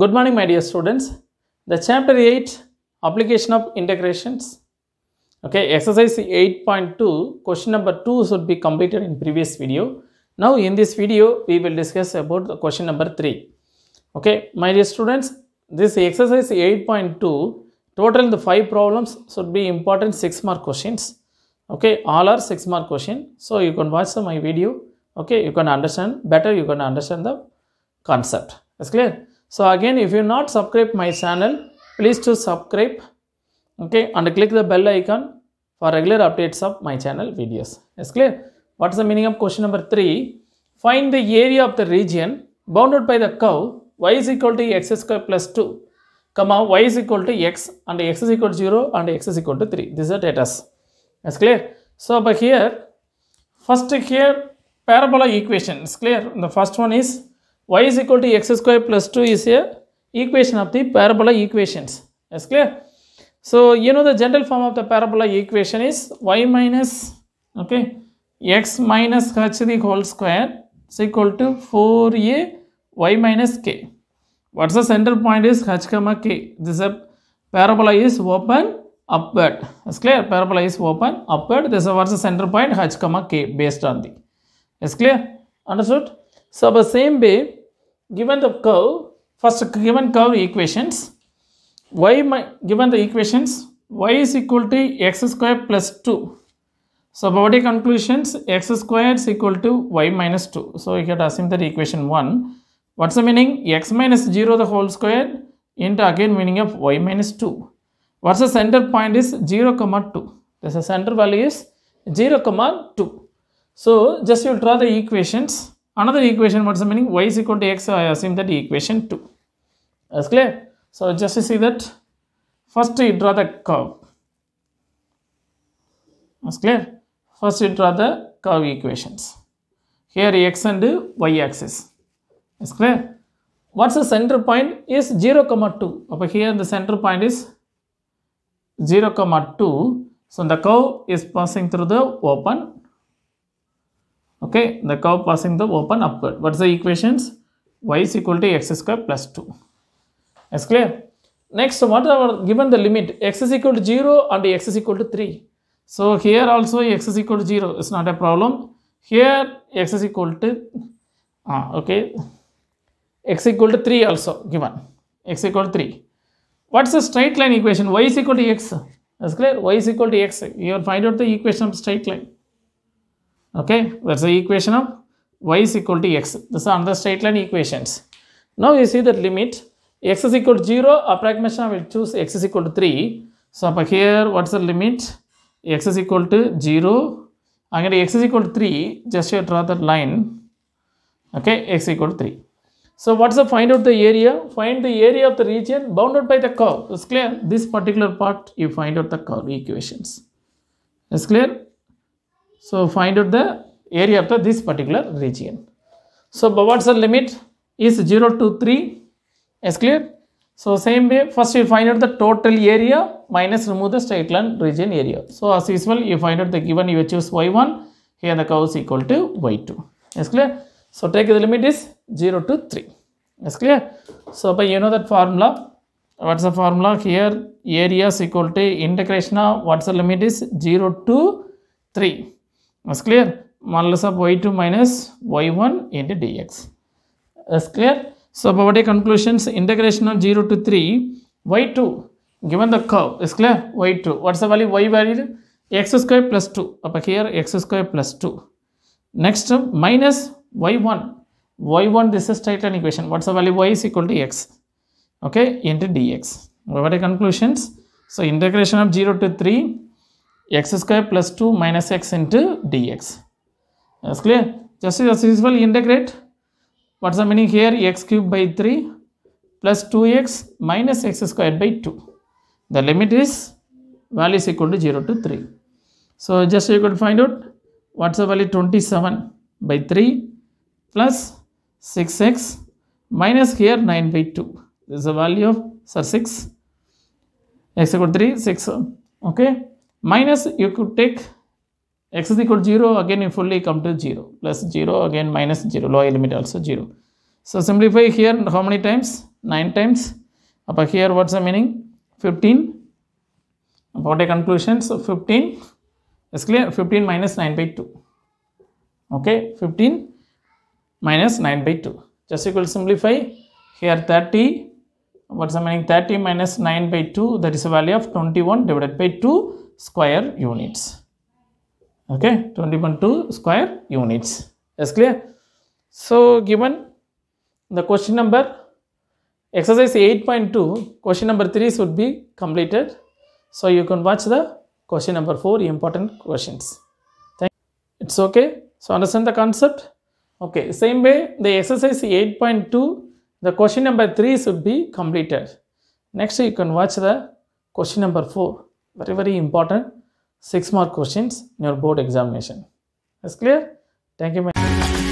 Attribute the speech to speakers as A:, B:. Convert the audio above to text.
A: Good morning my dear students. The chapter 8 application of integrations. Okay exercise 8.2 question number 2 should be completed in previous video. Now in this video we will discuss about the question number 3. Okay my dear students this exercise 8.2 total the 5 problems should be important 6 mark questions. Okay all are 6 mark question. So you can watch my video. Okay you can understand better you can understand the concept. That's clear so again if you not subscribe my channel please to subscribe okay and click the bell icon for regular updates of my channel videos is clear what's the meaning of question number 3 find the area of the region bounded by the curve y is equal to x square plus 2 comma y is equal to x and x is equal to 0 and x is equal to 3 these are data is clear so by here first here parabola equation is clear the first one is y is equal to x square plus 2 is a equation of the parabola equations. That's clear? So, you know the general form of the parabola equation is y minus, okay, x minus h to the whole square is equal to 4a y minus k. What's the central point is h comma k. This is a parabola is open upward. That's clear? Parabola is open upward. This is what's the center point h comma k based on the. That's clear? Understood? So, the same way, given the curve, first given curve equations, y my, given the equations, y is equal to x square plus 2. So, body conclusions, x square is equal to y minus 2. So, you have to assume that equation 1. What's the meaning? x minus 0 the whole square into again meaning of y minus 2. What's the center point is 0, comma 2. This center value is 0, comma 2. So, just you draw the equations another equation what's the meaning y is equal to x i assume that equation 2 that's clear so just to see that first you draw the curve that's clear first you draw the curve equations here x and y axis Is clear what's the center point is 0 comma 2 over here the center point is 0 comma 2 so the curve is passing through the open okay the curve passing the open upward what's the equations y is equal to x square plus 2 Is clear next what are given the limit x is equal to 0 and x is equal to 3 so here also x is equal to 0 is not a problem here x is equal to uh, okay x equal to 3 also given x equal to 3 what's the straight line equation y is equal to x Is clear y is equal to x you find out the equation of straight line okay that's the equation of y is equal to x this is another straight line equations now you see that limit x is equal to 0 approximation I will choose x is equal to 3 so up here what's the limit x is equal to 0 I'm going to x is equal to 3 just here draw that line okay x equal to 3 so what's the find out the area find the area of the region bounded by the curve it's clear this particular part you find out the curve equations it's clear so find out the area of the, this particular region. So what's the limit is 0 to 3 is clear. So same way first you find out the total area minus remove the straight line region area. So as usual you find out the given you choose y1 here the curve is equal to y2 is clear. So take the limit is 0 to 3 is clear. So by you know that formula what's the formula here area is equal to integration of what's the limit is 0 to 3 that's clear? Modulus of y2 minus y1 into dx. That's clear? So, about the conclusions, integration of 0 to 3, y2, given the curve, is clear? y2, what's the value? y value? x square plus 2, up here, x square plus 2. Next, minus y1, y1, this is Titan equation, what's the value? y is equal to x, okay, into dx. What are the conclusions? So, integration of 0 to 3, x square plus 2 minus x into dx. That's clear. Just as usual, integrate. What's the meaning here? x cube by 3 plus 2x minus x square by 2. The limit is value is equal to 0 to 3. So just you could find out what's the value 27 by 3 plus 6x minus here 9 by 2. This is the value of sir 6 x equal to 3 6 okay minus you could take x is equal to 0 again you fully come to 0 plus 0 again minus 0 lower limit also 0 so simplify here how many times 9 times up here what's the meaning 15 about a conclusion so 15 is clear 15 minus 9 by 2 okay 15 minus 9 by 2 just equal simplify here 30 what's the meaning 30 minus 9 by 2 that is a value of 21 divided by 2 square units okay 21 square units is clear so given the question number exercise 8.2 question number 3 should be completed so you can watch the question number 4 important questions Thank you. it's okay so understand the concept okay same way the exercise 8.2 the question number 3 should be completed next you can watch the question number 4 very very important 6 mark questions in your board examination. Is clear? Thank you.